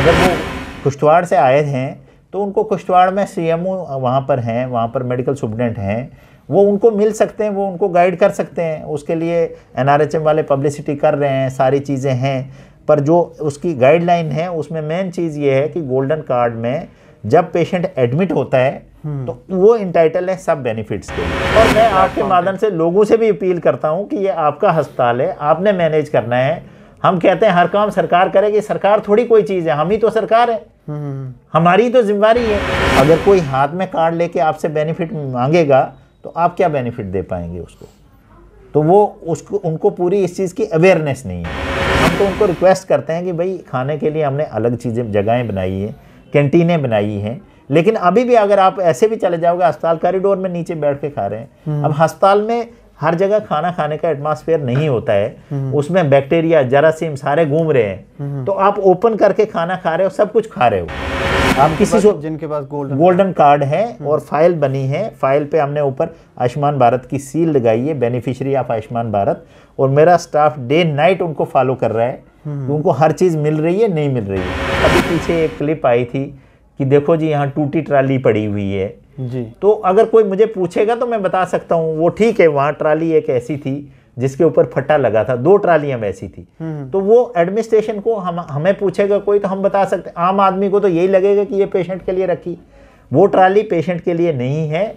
अगर वो कुश्तवाड़ से आए हैं तो उनको कुश्तवाड़ में सी एम ओ वहाँ पर हैं वहाँ पर मेडिकल स्टूडेंट हैं वो उनको मिल सकते हैं वो उनको गाइड कर सकते हैं उसके लिए एन आर एच एम वाले पब्लिसिटी कर रहे हैं सारी चीज़ें हैं पर जो उसकी गाइडलाइन है उसमें मेन चीज़ ये है कि गोल्डन कार्ड में जब पेशेंट एडमिट होता है हम्म। तो वो इंटाइटल है सब बेनिफिट्स के और मैं आपके माध्यम से लोगों से भी अपील करता हूँ कि ये आपका अस्पताल है आपने मैनेज करना है हम कहते हैं हर काम सरकार करेगी सरकार थोड़ी कोई चीज़ है हम ही तो सरकार है हम्म। हमारी तो जिम्मेवारी है अगर कोई हाथ में कार्ड लेके आपसे बेनिफिट मांगेगा तो आप क्या बेनिफिट दे पाएंगे उसको तो वो उसको उनको पूरी इस चीज़ की अवेयरनेस नहीं है हम तो उनको रिक्वेस्ट करते हैं कि भाई खाने के लिए हमने अलग चीज़ें जगहें बनाई हैं कैंटीनें बनाई हैं लेकिन अभी भी अगर आप ऐसे भी चले जाओगे अस्पताल कॉरिडोर में नीचे बैठ के खा रहे हैं हम्म। अब अस्पताल में हर जगह खाना खाने का एटमॉस्फेयर नहीं होता है हम्म। उसमें बैक्टीरिया जरासीम सारे घूम रहे हैं हम्म। तो आप ओपन करके खाना खा रहे हो सब कुछ खा रहे हो आप किसी को जिनके पास गोल्डन गोल्डन कार्ड है हम्म। और फाइल बनी है फाइल पे हमने ऊपर आयुष्मान भारत की सील लगाई है बेनिफिशियरी ऑफ आयुष्मान भारत और मेरा स्टाफ डे नाइट उनको फॉलो कर रहा है उनको हर चीज़ मिल रही है नहीं मिल रही है अभी पीछे एक क्लिप आई थी कि देखो जी यहाँ टूटी ट्राली पड़ी हुई है जी तो अगर कोई मुझे पूछेगा तो मैं बता सकता हूँ वो ठीक है वहाँ ट्राली एक ऐसी थी जिसके ऊपर फट्टा लगा था दो ट्रालियां वैसी थी हम्म, हम्म। तो वो एडमिनिस्ट्रेशन को हम हमें पूछेगा कोई तो हम बता सकते आम आदमी को तो यही लगेगा कि ये पेशेंट के लिए रखी वो ट्राली पेशेंट के लिए नहीं है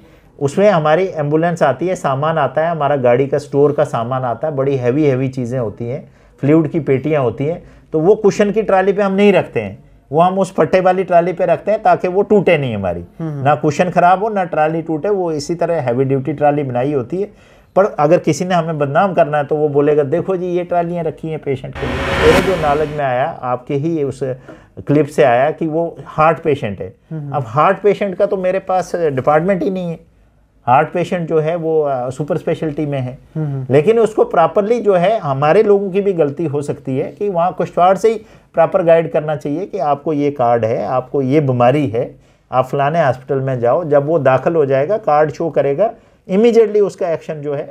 उसमें हमारी एम्बुलेंस आती है सामान आता है हमारा गाड़ी का स्टोर का सामान आता है बड़ी हैवी हैवी चीज़ें होती हैं फ्लूड की पेटियाँ होती हैं तो वो कुशन की ट्राली पर हम नहीं रखते हैं वो हम उस फट्टे वाली ट्राली पे रखते हैं ताकि वो टूटे नहीं हमारी हम्म, हम्म। ना कुशन खराब हो ना ट्राली टूटे वो इसी तरह हैवी ड्यूटी ट्राली बनाई होती है पर अगर किसी ने हमें बदनाम करना है तो वो बोलेगा देखो जी ये ट्रालियाँ रखी हैं पेशेंट के लिए मेरे जो नॉलेज में आया आपके ही उस क्लिप से आया कि वो हार्ट पेशेंट है हम्म, अब हार्ट पेशेंट का तो मेरे पास डिपार्टमेंट ही नहीं है हार्ट पेशेंट जो है वो सुपर स्पेशलिटी में है हम्म, हम्म। लेकिन उसको प्रॉपरली जो है हमारे लोगों की भी गलती हो सकती है कि वहाँ कुश्तवाड़ से ही प्रॉपर गाइड करना चाहिए कि आपको ये कार्ड है आपको ये बीमारी है आप फलाने हॉस्पिटल में जाओ जब वो दाखिल हो जाएगा कार्ड शो करेगा इमिजिएटली उसका एक्शन जो है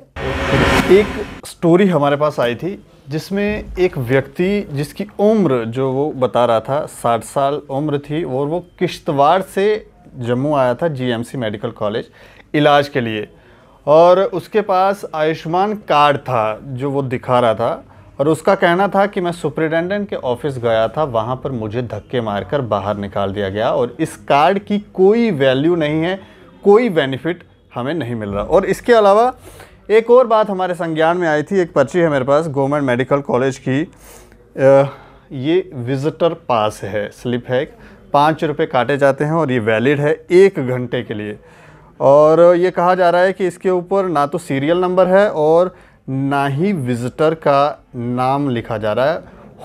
एक स्टोरी हमारे पास आई थी जिसमें एक व्यक्ति जिसकी उम्र जो वो बता रहा था साठ साल उम्र थी और वो किश्तवाड़ से जम्मू आया था जीएमसी मेडिकल कॉलेज इलाज के लिए और उसके पास आयुष्मान कार्ड था जो वो दिखा रहा था और उसका कहना था कि मैं सुपरिटेंडेंट के ऑफिस गया था वहाँ पर मुझे धक्के मारकर बाहर निकाल दिया गया और इस कार्ड की कोई वैल्यू नहीं है कोई बेनिफिट हमें नहीं मिल रहा और इसके अलावा एक और बात हमारे संज्ञान में आई थी एक पर्ची है मेरे पास गवर्नमेंट मेडिकल कॉलेज की ये विज़िटर पास है स्लिप है पाँच रुपये काटे जाते हैं और ये वैलिड है एक घंटे के लिए और ये कहा जा रहा है कि इसके ऊपर ना तो सीरियल नंबर है और ना ही विजिटर का नाम लिखा जा रहा है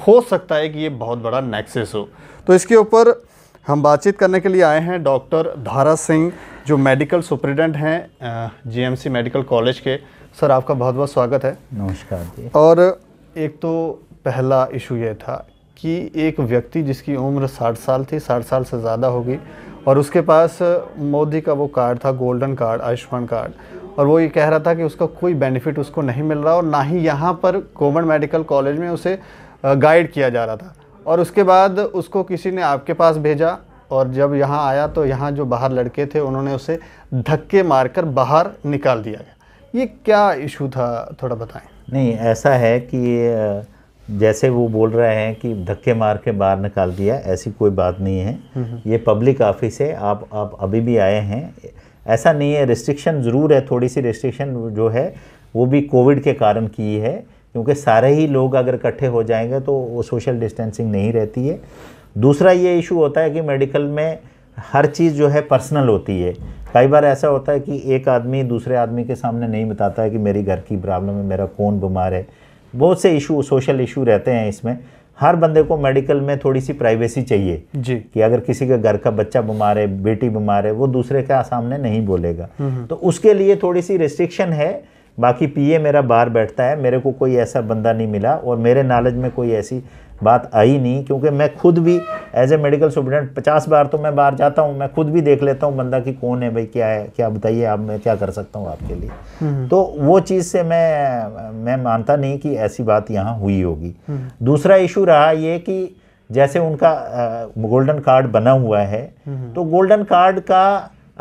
हो सकता है कि ये बहुत बड़ा नेक्सेस हो तो इसके ऊपर हम बातचीत करने के लिए आए हैं डॉक्टर धारा सिंह जो मेडिकल सुप्रिटेंडेंट हैं जीएमसी मेडिकल कॉलेज के सर आपका बहुत बहुत स्वागत है नमस्कार जी और एक तो पहला इशू ये था कि एक व्यक्ति जिसकी उम्र साठ साल थी साठ साल से ज़्यादा हो गई और उसके पास मोदी का वो कार्ड था गोल्डन कार्ड आयुष्मान कार्ड और वो ये कह रहा था कि उसका कोई बेनिफिट उसको नहीं मिल रहा और ना ही यहाँ पर गवर्नमेंट मेडिकल कॉलेज में उसे गाइड किया जा रहा था और उसके बाद उसको किसी ने आपके पास भेजा और जब यहाँ आया तो यहाँ जो बाहर लड़के थे उन्होंने उसे धक्के मारकर बाहर निकाल दिया गया ये क्या इशू था थोड़ा बताएं नहीं ऐसा है कि जैसे वो बोल रहे हैं कि धक्के मार के बाहर निकाल दिया ऐसी कोई बात नहीं है ये पब्लिक ऑफिस है आप आप अभी भी आए हैं ऐसा नहीं है रिस्ट्रिक्शन ज़रूर है थोड़ी सी रिस्ट्रिक्शन जो है वो भी कोविड के कारण की है क्योंकि सारे ही लोग अगर इकट्ठे हो जाएंगे तो वो सोशल डिस्टेंसिंग नहीं रहती है दूसरा ये इशू होता है कि मेडिकल में हर चीज़ जो है पर्सनल होती है कई बार ऐसा होता है कि एक आदमी दूसरे आदमी के सामने नहीं बताता है कि मेरी घर की प्रॉब्लम है मेरा कौन बीमार है बहुत से इशू सोशल इशू रहते हैं इसमें हर बंदे को मेडिकल में थोड़ी सी प्राइवेसी चाहिए जी कि अगर किसी के घर का बच्चा बीमार है बेटी बीमार है वो दूसरे के सामने नहीं बोलेगा हम्म, हम्म। तो उसके लिए थोड़ी सी रिस्ट्रिक्शन है बाकी पीए मेरा बाहर बैठता है मेरे को कोई ऐसा बंदा नहीं मिला और मेरे नॉलेज में कोई ऐसी बात आई नहीं क्योंकि मैं खुद भी एज ए मेडिकल स्टूडेंट पचास बार तो मैं बाहर जाता हूँ मैं खुद भी देख लेता हूँ बंदा कि कौन है भाई क्या है क्या बताइए आप मैं क्या कर सकता हूँ आपके लिए हम्म। तो वो चीज़ से मैं मैं मानता नहीं कि ऐसी बात यहाँ हुई होगी हम्म। दूसरा इशू रहा ये कि जैसे उनका गोल्डन कार्ड बना हुआ है हम्म। तो गोल्डन कार्ड का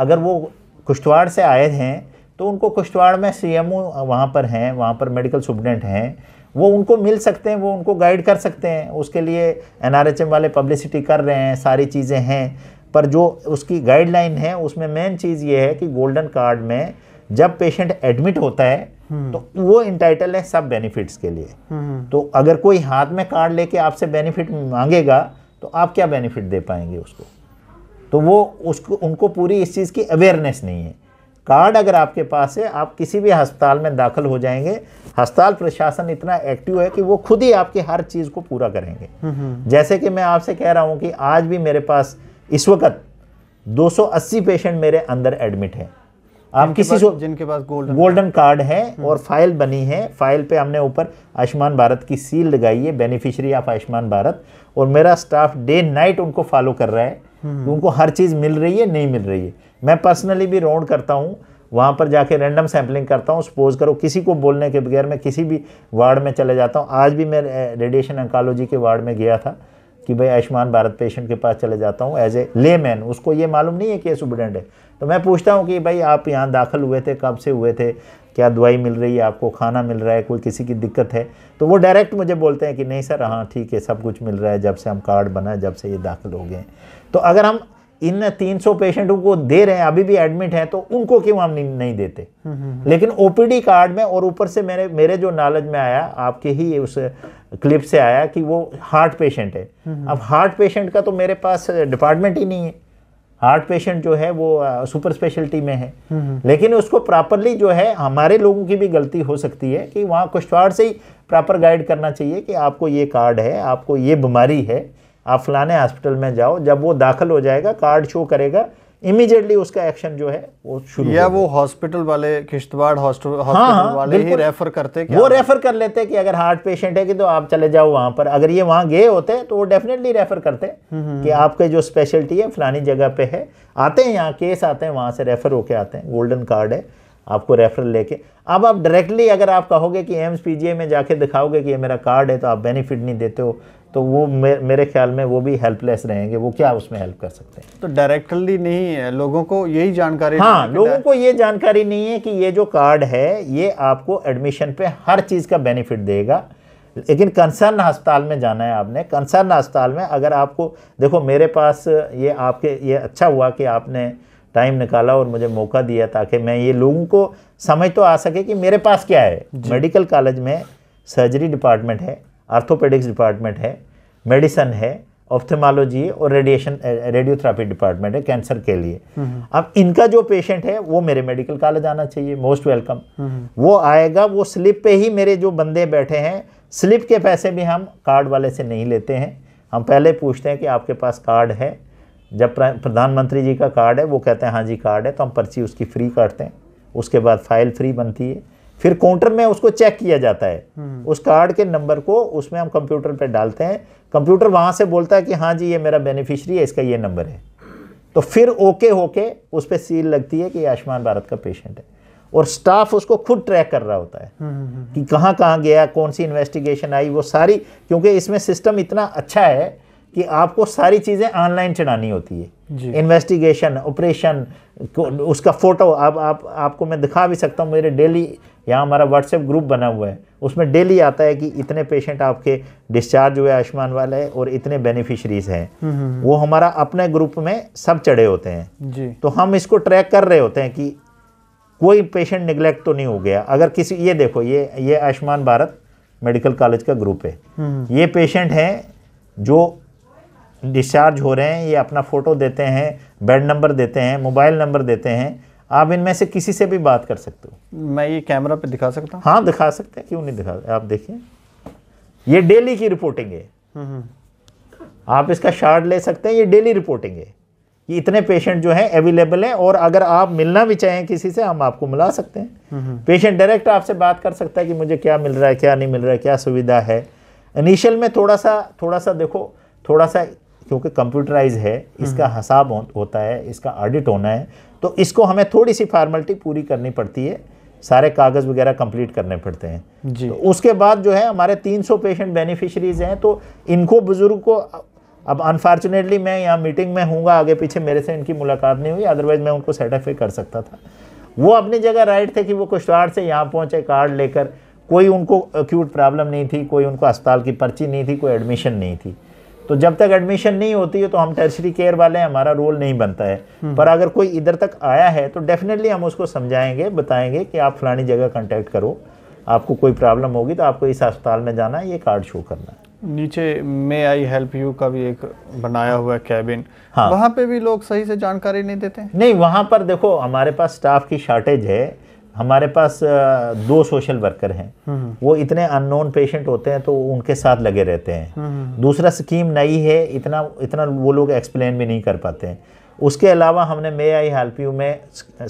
अगर वो कुश्तवाड़ से आए हैं तो उनको कुश्तवाड़ में सी एम वहाँ पर हैं वहाँ पर मेडिकल स्टूडेंट हैं वो उनको मिल सकते हैं वो उनको गाइड कर सकते हैं उसके लिए एनआरएचएम वाले पब्लिसिटी कर रहे हैं सारी चीज़ें हैं पर जो उसकी गाइडलाइन है उसमें मेन चीज़ ये है कि गोल्डन कार्ड में जब पेशेंट एडमिट होता है हम्म। तो वो इंटाइटल है सब बेनिफिट्स के लिए हम्म, हम्म। तो अगर कोई हाथ में कार्ड लेके आपसे बेनिफिट मांगेगा तो आप क्या बेनिफिट दे पाएंगे उसको तो वो उसको उनको पूरी इस चीज़ की अवेयरनेस नहीं है कार्ड अगर आपके पास है आप किसी भी अस्पताल में दाखिल हो जाएंगे अस्पताल प्रशासन इतना एक्टिव है कि वो खुद ही आपकी हर चीज़ को पूरा करेंगे हम्म, हम्म। जैसे कि मैं आपसे कह रहा हूँ कि आज भी मेरे पास इस वक्त 280 पेशेंट मेरे अंदर एडमिट हैं आप किसी से जिनके पास गोल्डन गोल्डन कार्ड है हम्म। और फाइल बनी है फाइल पे हमने ऊपर आयुष्मान भारत की सील लगाई है बेनिफिशियरी ऑफ आयुष्मान भारत और मेरा स्टाफ डे नाइट उनको फॉलो कर रहा है उनको हर चीज़ मिल रही है नहीं मिल रही है मैं पर्सनली भी राउंड करता हूँ वहाँ पर जाके रैंडम सैम्पलिंग करता हूँ सपोज करो किसी को बोलने के बगैर मैं किसी भी वार्ड में चले जाता हूँ आज भी मैं रेडिएशन अंकालोजी के वार्ड में गया था कि भाई आयुष्मान भारत पेशेंट के पास चले जाता हूँ एज ए ले मैन उसको ये मालूम नहीं है कि स्टूडेंट है तो मैं पूछता हूँ कि भाई आप यहाँ दाखिल हुए थे कब से हुए थे क्या दवाई मिल रही है आपको खाना मिल रहा है कोई किसी की दिक्कत है तो वो डायरेक्ट मुझे बोलते हैं कि नहीं सर हाँ ठीक है सब कुछ मिल रहा है जब से हम कार्ड बना जब से ये दाखिल हो गए तो अगर हम इन 300 पेशेंटों को दे रहे हैं अभी भी एडमिट हैं तो उनको क्यों हम नहीं देते हम्म, हम्म, हम्म। लेकिन ओपीडी कार्ड में और ऊपर से मेरे मेरे जो नॉलेज में आया आपके ही उस क्लिप से आया कि वो हार्ट पेशेंट है अब हार्ट पेशेंट का तो मेरे पास डिपार्टमेंट ही नहीं है हार्ट पेशेंट जो है वो सुपर स्पेशलिटी में है लेकिन उसको प्रॉपरली जो है हमारे लोगों की भी गलती हो सकती है कि वहाँ कुशवाड़ से ही प्रॉपर गाइड करना चाहिए कि आपको ये कार्ड है आपको ये बीमारी है आप फलाने हॉस्पिटल में जाओ जब वो दाखिल हो जाएगा कार्ड शो करेगा इमीडिएटली उसका एक्शन जो है वो शुरू या वो हॉस्पिटल वाले किश्तवाड़ हॉस्पिटल हाँ, हाँ, वाले ही रेफर करते क्या वो रेफर कर लेते कि अगर हार्ट पेशेंट है कि तो आप चले जाओ वहां पर अगर ये वहां गए होते तो वो डेफिनेटली रेफर करते हम्म, हम्म, कि हम्म। आपके जो स्पेशलिटी है फलानी जगह पे है आते हैं यहाँ केस आते हैं वहां से रेफर होके आते हैं गोल्डन कार्ड है आपको रेफर लेके अब आप डायरेक्टली अगर आप कहोगे कि एम्स पीजीआई में जाके दिखाओगे कि ये मेरा कार्ड है तो आप बेनिफिट नहीं देते हो तो वो मे, मेरे ख्याल में वो भी हेल्पलेस रहेंगे वो क्या उसमें हेल्प कर सकते हैं तो डायरेक्टली नहीं है लोगों को यही जानकारी हाँ लोगों को ये जानकारी नहीं है कि ये जो कार्ड है ये आपको एडमिशन पे हर चीज़ का बेनिफिट देगा लेकिन कंसर्न अस्पताल में जाना है आपने कंसर्न अस्पताल में अगर आपको देखो मेरे पास ये आपके ये अच्छा हुआ कि आपने टाइम निकाला और मुझे मौका दिया ताकि मैं ये लोगों को समझ तो आ सके कि मेरे पास क्या है मेडिकल कॉलेज में सर्जरी डिपार्टमेंट है आर्थोपेडिक्स डिपार्टमेंट है मेडिसन है है और रेडिएशन रेडियोथेरापी डिपार्टमेंट है कैंसर के लिए हम्म। अब इनका जो पेशेंट है वो मेरे मेडिकल कॉलेज आना चाहिए मोस्ट वेलकम हम्म। वो आएगा वो स्लिप पे ही मेरे जो बंदे बैठे हैं स्लिप के पैसे भी हम कार्ड वाले से नहीं लेते हैं हम पहले पूछते हैं कि आपके पास कार्ड है जब प्रधानमंत्री जी का कार्ड है वो कहते हैं हाँ जी कार्ड है तो हम पर्ची उसकी फ्री काटते हैं उसके बाद फाइल फ्री बनती है फिर काउंटर में उसको चेक किया जाता है हम्म। उस कार्ड के नंबर को उसमें हम कंप्यूटर पर डालते हैं कंप्यूटर वहाँ से बोलता है कि हाँ जी ये मेरा बेनिफिशरी है इसका ये नंबर है तो फिर ओके होके उस पर सील लगती है कि आयुष्मान भारत का पेशेंट है और स्टाफ उसको खुद ट्रैक कर रहा होता है हम्म, हम्म, कि कहाँ कहाँ गया कौन सी इन्वेस्टिगेशन आई वो सारी क्योंकि इसमें सिस्टम इतना अच्छा है कि आपको सारी चीज़ें ऑनलाइन चढ़ानी होती है इन्वेस्टिगेशन ऑपरेशन उसका फ़ोटो आप आप आपको मैं दिखा भी सकता हूँ मेरे डेली यहाँ हमारा व्हाट्सएप ग्रुप बना हुआ है उसमें डेली आता है कि इतने पेशेंट आपके डिस्चार्ज हुए आयुष्मान वाले और इतने बेनिफिशरीज हैं हम्म, हम्म, हम्म। वो हमारा अपने ग्रुप में सब चढ़े होते हैं जी। तो हम इसको ट्रैक कर रहे होते हैं कि कोई पेशेंट निगलेक्ट तो नहीं हो गया अगर किसी ये देखो ये ये आयुष्मान भारत मेडिकल कॉलेज का ग्रुप है ये पेशेंट हैं जो डिस्चार्ज हो रहे हैं ये अपना फ़ोटो देते हैं बेड नंबर देते हैं मोबाइल नंबर देते हैं आप इनमें से किसी से भी बात कर सकते हो मैं ये कैमरा पे दिखा सकता हूँ हाँ दिखा सकते हैं क्यों नहीं दिखा आप देखिए ये डेली की रिपोर्टिंग है हम्म, हम्म। आप इसका शार्ट ले सकते हैं ये डेली रिपोर्टिंग है ये इतने पेशेंट जो हैं अवेलेबल हैं और अगर आप मिलना भी चाहें किसी से हम आपको मिला सकते हैं हम्म, पेशेंट डायरेक्ट आपसे बात कर सकता है कि मुझे क्या मिल रहा है क्या नहीं मिल रहा है क्या सुविधा है इनिशियल में थोड़ा सा थोड़ा सा देखो थोड़ा सा क्योंकि कंप्यूटराइज है इसका हम्म। हिसाब होता है इसका ऑडिट होना है तो इसको हमें थोड़ी सी फॉर्मेलिटी पूरी करनी पड़ती है सारे कागज़ वगैरह कंप्लीट करने पड़ते हैं जी तो उसके बाद जो है हमारे 300 पेशेंट बेनिफिशरीज हैं तो इनको बुज़ुर्ग को अब अनफॉर्चुनेटली मैं यहाँ मीटिंग में हूँ आगे पीछे मेरे से इनकी मुलाकात नहीं हुई अदरवाइज़ मैं उनको सेटिस्फाई कर सकता था वो अपनी जगह राइट थे कि वो कुशवाड़ से यहाँ पहुँचे कार्ड लेकर कोई उनको अक्यूट प्रॉब्लम नहीं थी कोई उनको अस्पताल की पर्ची नहीं थी कोई एडमिशन नहीं थी तो जब तक एडमिशन नहीं होती है तो हम टर्सरी केयर वाले हमारा रोल नहीं बनता है हम्म। पर अगर कोई इधर तक आया है तो डेफिनेटली हम उसको समझाएंगे बताएंगे कि आप फलानी जगह कंटेक्ट करो आपको कोई प्रॉब्लम होगी तो आपको इस अस्पताल में जाना है ये कार्ड शो करना है नीचे मे आई हेल्प यू का भी एक बनाया हुआ कैबिन हाँ वहाँ पे भी लोग सही से जानकारी नहीं देते नहीं वहाँ पर देखो हमारे पास स्टाफ की शॉर्टेज है हमारे पास दो सोशल वर्कर हैं हम्म, हम्म। वो इतने अननोन पेशेंट होते हैं तो उनके साथ लगे रहते हैं हम्म, दूसरा स्कीम नई है इतना इतना वो लोग एक्सप्लेन भी नहीं कर पाते हैं उसके अलावा हमने मे आई हेल्प यू में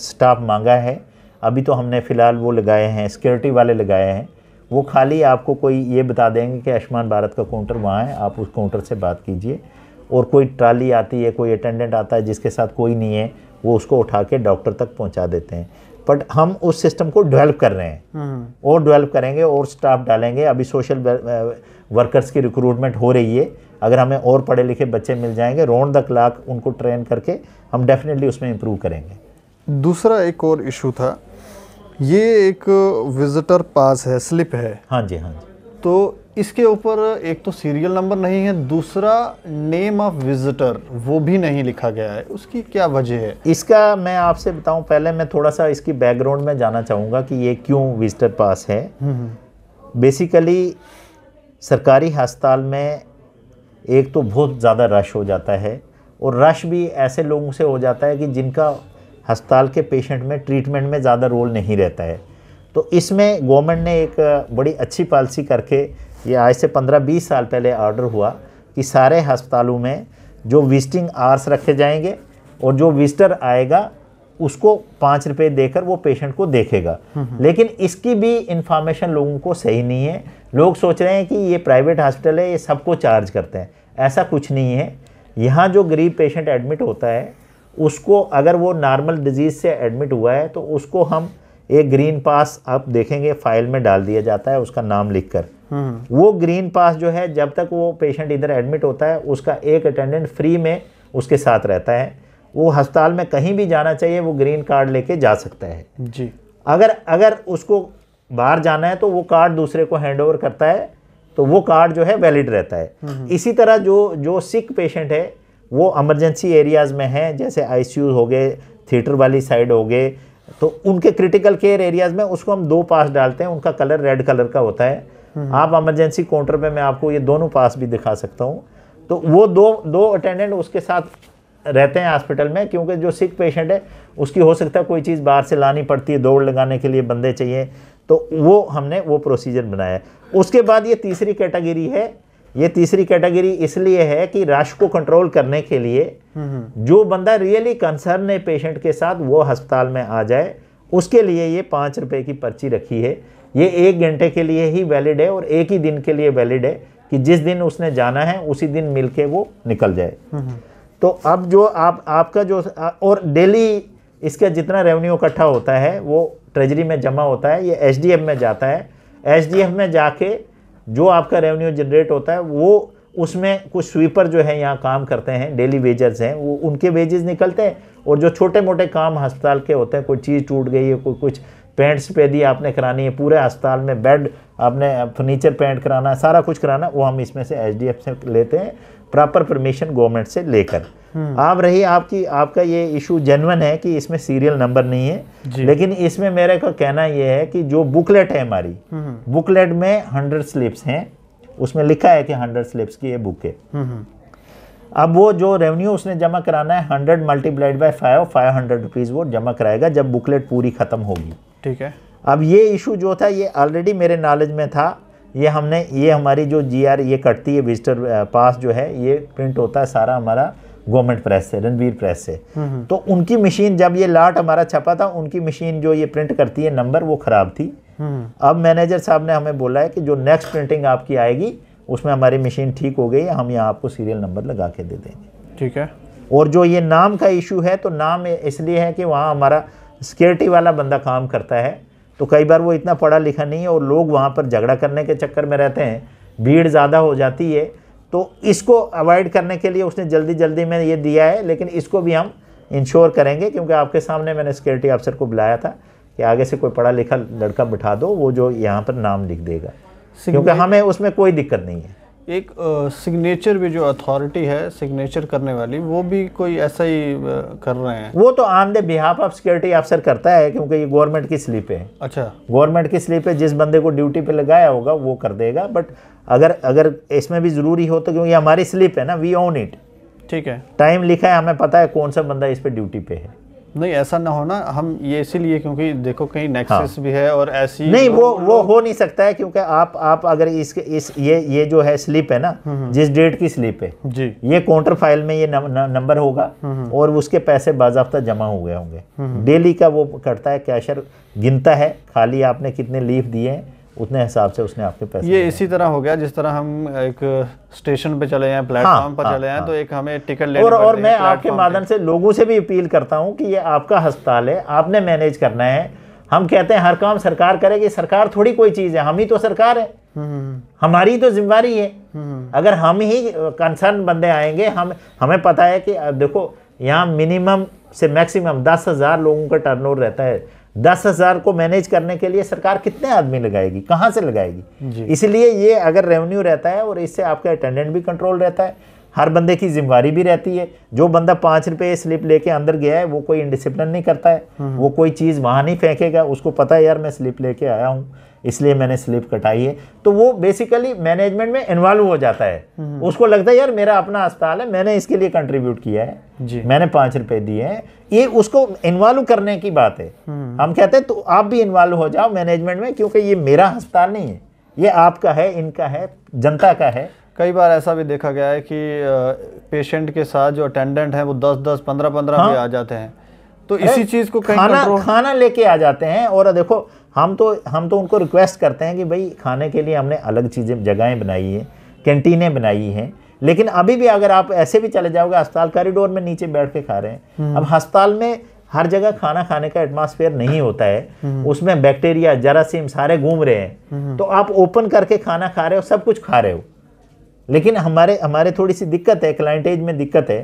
स्टाफ मांगा है अभी तो हमने फ़िलहाल वो लगाए हैं सिक्योरिटी वाले लगाए हैं वो खाली आपको कोई ये बता देंगे कि आयुष्मान भारत का काउंटर वहाँ है आप उस काउंटर से बात कीजिए और कोई ट्राली आती है कोई अटेंडेंट आता है जिसके साथ कोई नहीं है वो उसको उठा के डॉक्टर तक पहुँचा देते हैं बट हम उस सिस्टम को डेवलप कर रहे हैं हम्म। और डेवलप करेंगे और स्टाफ डालेंगे अभी सोशल वर्कर्स की रिक्रूटमेंट हो रही है अगर हमें और पढ़े लिखे बच्चे मिल जाएंगे राउंड द क्लाक उनको ट्रेन करके हम डेफिनेटली उसमें इम्प्रूव करेंगे दूसरा एक और इशू था ये एक विजिटर पास है स्लिप है हाँ जी हाँ जी तो इसके ऊपर एक तो सीरियल नंबर नहीं है दूसरा नेम ऑफ विजिटर वो भी नहीं लिखा गया है उसकी क्या वजह है इसका मैं आपसे बताऊं पहले मैं थोड़ा सा इसकी बैकग्राउंड में जाना चाहूँगा कि ये क्यों विजिटर पास है बेसिकली हम्म, हम्म। सरकारी हस्पताल में एक तो बहुत ज़्यादा रश हो जाता है और रश भी ऐसे लोगों से हो जाता है कि जिनका हस्पताल के पेशेंट में ट्रीटमेंट में ज़्यादा रोल नहीं रहता है तो इसमें गवर्नमेंट ने एक बड़ी अच्छी पॉलिसी करके ये आज से 15-20 साल पहले ऑर्डर हुआ कि सारे हस्पतालों में जो विजिटिंग आर्स रखे जाएंगे और जो विजिटर आएगा उसको पाँच रुपये देकर वो पेशेंट को देखेगा हम्म। लेकिन इसकी भी इन्फॉर्मेशन लोगों को सही नहीं है लोग सोच रहे हैं कि ये प्राइवेट हॉस्पिटल है ये सबको चार्ज करते हैं ऐसा कुछ नहीं है यहाँ जो गरीब पेशेंट एडमिट होता है उसको अगर वो नॉर्मल डिजीज़ से एडमिट हुआ है तो उसको हम एक ग्रीन पास आप देखेंगे फाइल में डाल दिया जाता है उसका नाम लिखकर हम्म। वो ग्रीन पास जो है जब तक वो पेशेंट इधर एडमिट होता है उसका एक अटेंडेंट फ्री में उसके साथ रहता है वो अस्पताल में कहीं भी जाना चाहिए वो ग्रीन कार्ड लेके जा सकता है जी अगर अगर उसको बाहर जाना है तो वो कार्ड दूसरे को हैंड ओवर करता है तो वो कार्ड जो है वैलिड रहता है हम्म, हम्म। इसी तरह जो जो सिक पेशेंट है वो इमरजेंसी एरियाज़ में हैं जैसे आई हो गए थिएटर वाली साइड हो गए तो उनके क्रिटिकल केयर एरियाज़ में उसको हम दो पास डालते हैं उनका कलर रेड कलर का होता है हम्म। आप एमरजेंसी काउंटर पे मैं आपको ये दोनों पास भी दिखा सकता हूँ तो वो दो दो अटेंडेंट उसके साथ रहते हैं हॉस्पिटल में क्योंकि जो सिक पेशेंट है उसकी हो सकता है कोई चीज़ बाहर से लानी पड़ती है दौड़ लगाने के लिए बंदे चाहिए तो वो हमने वो प्रोसीजर बनाया उसके बाद ये तीसरी कैटेगरी है ये तीसरी कैटेगरी इसलिए है कि रश को कंट्रोल करने के लिए हम्म। जो बंदा रियली कंसर्न है पेशेंट के साथ वो अस्पताल में आ जाए उसके लिए ये पाँच रुपये की पर्ची रखी है ये एक घंटे के लिए ही वैलिड है और एक ही दिन के लिए वैलिड है कि जिस दिन उसने जाना है उसी दिन मिल के वो निकल जाए तो अब जो आप आपका जो और डेली इसका जितना रेवेन्यू इकट्ठा होता है वो ट्रेजरी में जमा होता है ये एच में जाता है एच में जाके जो आपका रेवेन्यू जनरेट होता है वो उसमें कुछ स्वीपर जो है यहाँ काम करते हैं डेली वेजर्स हैं वो उनके वेजेस निकलते हैं और जो छोटे मोटे काम अस्पताल के होते हैं कोई चीज़ टूट गई है कोई कुछ पेंट्स पे दी आपने करानी है पूरे अस्पताल में बेड आपने फर्नीचर पेंट कराना है सारा कुछ कराना वो हम इसमें से एच से लेते हैं प्रॉपर परमिशन गवर्नमेंट से लेकर हम्म। आप रही आपकी आपका ये इशू जेनवन है कि इसमें सीरियल नंबर नहीं है लेकिन इसमें मेरे का कहना ये है कि जो बुकलेट है हमारी बुकलेट हम्म। में हंड्रेड स्लिप्स हैं उसमें लिखा है कि हंड्रेड स्लिप्स की ये बुक है हम्म, अब वो जो रेवेन्यू उसने जमा कराना है hundred multiplied by five five hundred rupees वो जमा कराएगा जब बुकलेट पूरी ख़त्म होगी ठीक है अब ये इशू जो था ये ऑलरेडी मेरे नॉलेज में था ये हमने ये हमारी जो जीआर ये कटती है विजिटर पास जो है ये प्रिंट होता है सारा हमारा गवर्नमेंट प्रेस से रणवीर प्रेस से हम्म, हम्म। तो उनकी मशीन जब ये लाट हमारा छपा था उनकी मशीन जो ये प्रिंट करती है नंबर वो ख़राब थी हम्म, अब मैनेजर साहब ने हमें बोला है कि जो नेक्स्ट प्रिंटिंग आपकी आएगी उसमें हमारी मशीन ठीक हो गई हम यहाँ आपको सीरियल नंबर लगा के दे देंगे ठीक है और जो ये नाम का इशू है तो नाम इसलिए है कि वहाँ हमारा सिक्योरिटी वाला बंदा काम करता है तो कई बार वो इतना पढ़ा लिखा नहीं है और लोग वहाँ पर झगड़ा करने के चक्कर में रहते हैं भीड़ ज़्यादा हो जाती है तो इसको अवॉइड करने के लिए उसने जल्दी जल्दी में ये दिया है लेकिन इसको भी हम इंश्योर करेंगे क्योंकि आपके सामने मैंने सिक्योरिटी अफसर को बुलाया था कि आगे से कोई पढ़ा लिखा लड़का बिठा दो वो जो यहाँ पर नाम लिख देगा क्योंकि हमें उसमें कोई दिक्कत नहीं है एक सिग्नेचर भी जो अथॉरिटी है सिग्नेचर करने वाली वो भी कोई ऐसा ही कर रहे हैं वो तो on the behalf of security अफसर करता है क्योंकि ये गवर्नमेंट की स्लिप है अच्छा गवर्नमेंट की स्लिप है जिस बंदे को ड्यूटी पे लगाया होगा वो कर देगा बट अगर अगर इसमें भी ज़रूरी हो तो क्योंकि हमारी स्लिप है ना वी ओन इट ठीक है टाइम लिखा है हमें पता है कौन सा बंदा इस पर ड्यूटी पे है नहीं ऐसा ना हो ना हम ये इसीलिए क्योंकि देखो कहीं नेक्सस हाँ। भी है और ऐसी नहीं वो वो हो नहीं सकता है क्योंकि आप आप अगर इसके इस ये ये जो है स्लिप है ना हम्म, हम्म। जिस डेट की स्लिप है जी ये काउंटर फाइल में ये न, नंबर होगा हम्म, और उसके पैसे बाजाफ्ता जमा हो गए होंगे डेली का वो करता है कैशर गिनता है खाली आपने कितने लीफ दिए हैं उतने हिसाब से उसने आपके पैसे ये इसी तरह हो गया जिस तरह हम एक स्टेशन पे चले हैं प्लेटफॉर्म हाँ, पर हाँ, चले हैं हाँ, तो एक हमें टिकट लेना और और मैं आपके माध्यम से लोगों से भी अपील करता हूँ कि ये आपका अस्पताल है आपने मैनेज करना है हम कहते हैं हर काम सरकार करेगी सरकार थोड़ी कोई चीज़ है हम ही तो सरकार है हम्म, हम्म। हमारी तो जिम्मेवारी है हम्म, अगर हम ही कंसर्न बंदे आएंगे हम हमें पता है कि देखो यहाँ मिनिमम से मैक्सिमम दस हज़ार लोगों का टर्नओवर रहता है दस हज़ार को मैनेज करने के लिए सरकार कितने आदमी लगाएगी कहाँ से लगाएगी इसलिए ये अगर रेवेन्यू रहता है और इससे आपका अटेंडेंट भी कंट्रोल रहता है हर बंदे की जिम्मेवारी भी रहती है जो बंदा पाँच रुपये स्लिप लेके अंदर गया है वो कोई इंडिसिप्लिन नहीं करता है हम्म। वो कोई चीज़ वहाँ नहीं फेंकेगा उसको पता है यार मैं स्लिप लेके आया हूँ इसलिए मैंने स्लिप कटाई है तो वो बेसिकली मैनेजमेंट में इन्वॉल्व हो जाता है हम्म, हम्म। उसको लगता है यार मेरा अपना अस्पताल है मैंने इसके लिए कंट्रीब्यूट किया है जी। मैंने पाँच रुपए दिए हैं ये उसको इन्वॉल्व करने की बात है हम्म, हम कहते हैं तो आप भी इन्वॉल्व हो जाओ मैनेजमेंट में क्योंकि ये मेरा अस्पताल नहीं है ये आपका है इनका है जनता का है कई बार ऐसा भी देखा गया है कि पेशेंट के साथ जो अटेंडेंट हैं वो दस दस पंद्रह पंद्रह हाँ? भी आ जाते हैं तो इसी चीज़ को कहीं खाना खाना लेके आ जाते हैं और देखो हम तो हम तो उनको रिक्वेस्ट करते हैं कि भाई खाने के लिए हमने अलग चीज़ें जगहें बनाई हैं कैंटीनें बनाई हैं लेकिन अभी भी अगर आप ऐसे भी चले जाओगे अस्पताल कॉरिडोर में नीचे बैठ के खा रहे हैं हम्म। अब अस्पताल में हर जगह खाना खाने का एटमॉस्फेयर नहीं होता है हम्म। उसमें बैक्टीरिया जरासीम सारे घूम रहे हैं हम्म। तो आप ओपन करके खाना खा रहे हो सब कुछ खा रहे हो लेकिन हमारे हमारे थोड़ी सी दिक्कत है क्लाइंटेज में दिक्कत है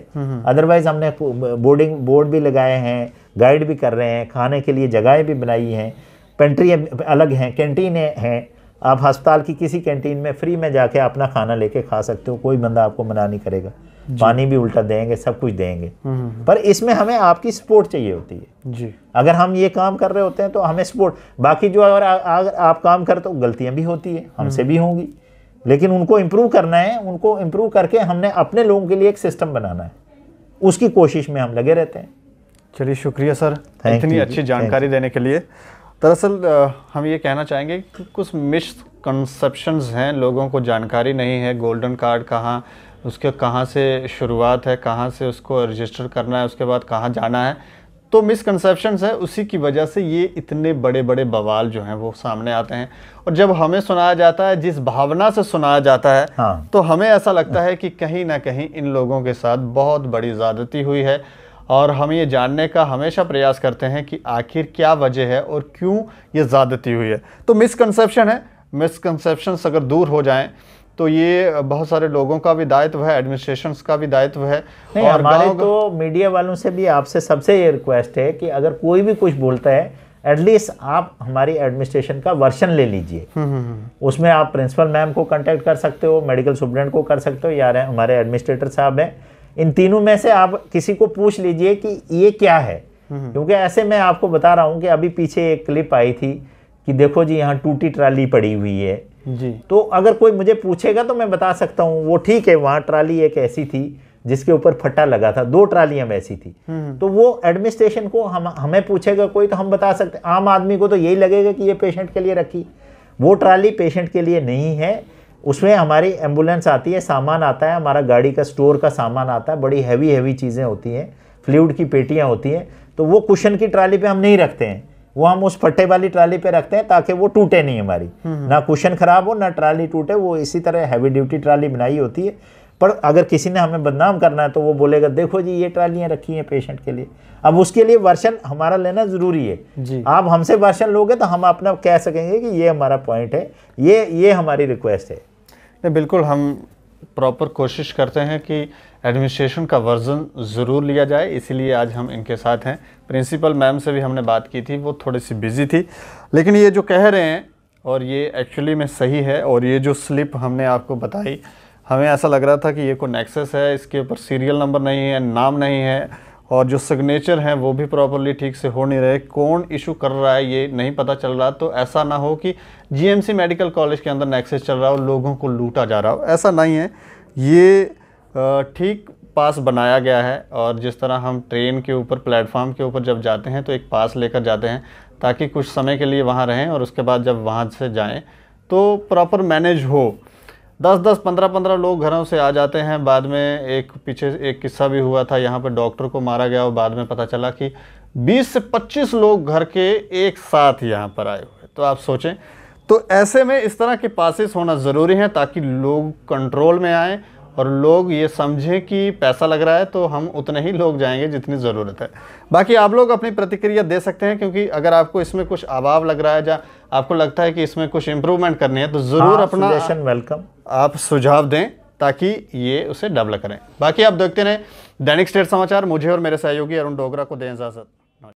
अदरवाइज हमने बोर्डिंग बोर्ड भी लगाए हैं गाइड भी कर रहे हैं खाने के लिए जगहें भी बनाई हैं पेंट्री अलग हैं कैंटीनें हैं आप अस्पताल की किसी कैंटीन में फ्री में जाके अपना खाना लेके खा सकते हो कोई बंदा आपको मना नहीं करेगा पानी भी उल्टा देंगे सब कुछ देंगे हम्म, हम्म, हम्म। पर इसमें हमें आपकी सपोर्ट चाहिए होती है जी अगर हम ये काम कर रहे होते हैं तो हमें सपोर्ट बाकी जो अगर आप काम कर तो गलतियाँ भी होती है हमसे भी होंगी लेकिन उनको इम्प्रूव करना है उनको इम्प्रूव करके हमने अपने लोगों के लिए एक सिस्टम बनाना है उसकी कोशिश में हम लगे रहते हैं चलिए शुक्रिया सर इतनी अच्छी जानकारी देने के लिए दरअसल हम ये कहना चाहेंगे कि कुछ मिस हैं लोगों को जानकारी नहीं है गोल्डन कार्ड कहाँ उसके कहाँ से शुरुआत है कहाँ से उसको रजिस्टर करना है उसके बाद कहाँ जाना है तो मिसकनसेप्शंस है उसी की वजह से ये इतने बड़े बड़े बवाल जो हैं वो सामने आते हैं और जब हमें सुनाया जाता है जिस भावना से सुनाया जाता है हाँ। तो हमें ऐसा लगता है कि कहीं ना कहीं इन लोगों के साथ बहुत बड़ी ज़्यादती हुई है और हम ये जानने का हमेशा प्रयास करते हैं कि आखिर क्या वजह है और क्यों ये ज़्यादती हुई है तो मिसकनसेप्शन है मिसकनसेप्शंस अगर दूर हो जाएं तो ये बहुत सारे लोगों का भी दायित्व है एडमिनिस्ट्रेशन का भी दायित्व है नहीं, और हमारे तो मीडिया वालों से भी आपसे सबसे ये रिक्वेस्ट है कि अगर कोई भी कुछ बोलता है एटलीस्ट आप हमारी एडमिनिस्ट्रेशन का वर्शन ले लीजिए हम्म, हम्म, हम्म। उसमें आप प्रिंसिपल मैम को कांटेक्ट कर सकते हो मेडिकल स्टूडेंट को कर सकते हो या हमारे एडमिनिस्ट्रेटर साहब हैं इन तीनों में से आप किसी को पूछ लीजिए कि ये क्या है हम्म। क्योंकि ऐसे मैं आपको बता रहा हूँ कि अभी पीछे एक क्लिप आई थी कि देखो जी यहाँ टूटी ट्राली पड़ी हुई है जी तो अगर कोई मुझे पूछेगा तो मैं बता सकता हूँ वो ठीक है वहाँ ट्राली एक ऐसी थी जिसके ऊपर फट्टा लगा था दो ट्रालियां वैसी थी हम्म। तो वो एडमिनिस्ट्रेशन को हम हमें पूछेगा कोई तो हम बता सकते आम आदमी को तो यही लगेगा कि ये पेशेंट के लिए रखी वो ट्राली पेशेंट के लिए नहीं है उसमें हमारी एम्बुलेंस आती है सामान आता है हमारा गाड़ी का स्टोर का सामान आता है बड़ी हैवी हैवी चीज़ें होती हैं फ्लूड की पेटियाँ होती हैं तो वो कुशन की ट्राली पे हम नहीं रखते हैं वो हम उस फट्टे वाली ट्राली पे रखते हैं ताकि वो टूटे नहीं हमारी हम्म। ना कुशन खराब हो ना ट्राली टूटे वो इसी तरह हैवी ड्यूटी ट्राली बनाई होती है पर अगर किसी ने हमें बदनाम करना है तो वो बोलेगा देखो जी ये ट्रालियाँ रखी हैं पेशेंट के लिए अब उसके लिए वर्षन हमारा लेना ज़रूरी है आप हमसे वर्षन लोगे तो हम अपना कह सकेंगे कि ये हमारा पॉइंट है ये ये हमारी रिक्वेस्ट है नहीं बिल्कुल हम प्रॉपर कोशिश करते हैं कि एडमिनिस्ट्रेशन का वर्जन ज़रूर लिया जाए इसीलिए आज हम इनके साथ हैं प्रिंसिपल मैम से भी हमने बात की थी वो थोड़ी सी बिज़ी थी लेकिन ये जो कह रहे हैं और ये एक्चुअली में सही है और ये जो स्लिप हमने आपको बताई हमें ऐसा लग रहा था कि ये कोई नेक्सेस है इसके ऊपर सीरियल नंबर नहीं है नाम नहीं है और जो सिग्नेचर हैं वो भी प्रॉपरली ठीक से हो नहीं रहे कौन इशू कर रहा है ये नहीं पता चल रहा तो ऐसा ना हो कि जीएमसी मेडिकल कॉलेज के अंदर नेक्सेस चल रहा हो लोगों को लूटा जा रहा हो ऐसा नहीं है ये ठीक पास बनाया गया है और जिस तरह हम ट्रेन के ऊपर प्लेटफॉर्म के ऊपर जब जाते हैं तो एक पास लेकर जाते हैं ताकि कुछ समय के लिए वहाँ रहें और उसके बाद जब वहाँ से जाएँ तो प्रॉपर मैनेज हो दस दस पंद्रह पंद्रह लोग घरों से आ जाते हैं बाद में एक पीछे एक किस्सा भी हुआ था यहाँ पर डॉक्टर को मारा गया और बाद में पता चला कि बीस से पच्चीस लोग घर के एक साथ यहाँ पर आए हुए तो आप सोचें तो ऐसे में इस तरह के पासिस होना ज़रूरी हैं ताकि लोग कंट्रोल में आएँ और लोग ये समझें कि पैसा लग रहा है तो हम उतने ही लोग जाएंगे जितनी ज़रूरत है बाकी आप लोग अपनी प्रतिक्रिया दे सकते हैं क्योंकि अगर आपको इसमें कुछ अभाव लग रहा है या आपको लगता है कि इसमें कुछ इम्प्रूवमेंट करनी है तो ज़रूर हाँ, अपना वेलकम आप सुझाव दें ताकि ये उसे डेवलप करें बाकी आप देखते रहें दैनिक स्टेट समाचार मुझे और मेरे सहयोगी अरुण डोगरा को दें इजाज़त